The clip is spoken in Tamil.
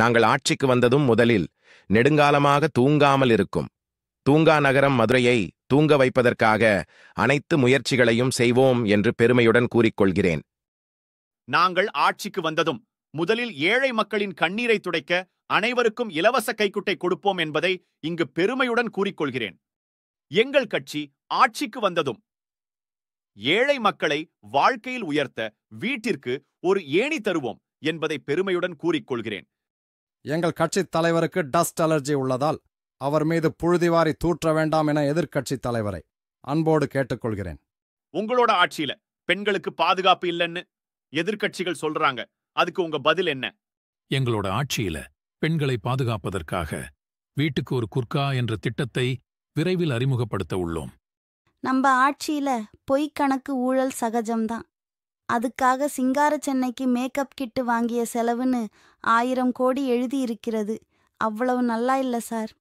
நாங்கள் ஆட்சிக்கு வந்ததும் முதலில் நெடுங்காலமாக தூங்காமல் இருக்கும் தூங்கா நகரம் மதுரையை தூங்க வைப்பதற்காக அனைத்து முயற்சிகளையும் செய்வோம் என்று பெருமையுடன் கூறிக்கொள்கிறேன் நாங்கள் ஆட்சிக்கு வந்ததும் முதலில் ஏழை மக்களின் கண்ணீரை துடைக்க அனைவருக்கும் இலவச கைக்குட்டை கொடுப்போம் என்பதை இங்கு பெருமையுடன் கூறிக்கொள்கிறேன் எங்கள் கட்சி ஆட்சிக்கு வந்ததும் ஏழை மக்களை வாழ்க்கையில் உயர்த்த வீட்டிற்கு ஒரு ஏணி தருவோம் என்பதை பெருமையுடன் கூறிக்கொள்கிறேன் எங்கள் கட்சித் தலைவருக்கு டஸ்ட் அலர்ஜி உள்ளதால் அவர் மீது புழுதிவாரி தூற்ற வேண்டாம் என எதிர்க்கட்சித் தலைவரை அன்போடு கேட்டுக்கொள்கிறேன் உங்களோட ஆட்சியில பெண்களுக்கு பாதுகாப்பு இல்லைன்னு எதிர்க்கட்சிகள் சொல்றாங்க அதுக்கு உங்க பதில் என்ன எங்களோட ஆட்சியில பெண்களை பாதுகாப்பதற்காக வீட்டுக்கு ஒரு குர்கா என்ற திட்டத்தை விரைவில் அறிமுகப்படுத்த உள்ளோம் நம்ம ஆட்சியில பொய்க் கணக்கு ஊழல் சகஜம்தான் அதுக்காக சிங்கார சென்னைக்கு மேக்கப் கிட்டு வாங்கிய செலவுன்னு ஆயிரம் கோடி எழுதியிருக்கிறது அவ்வளவு நல்லா இல்லை சார்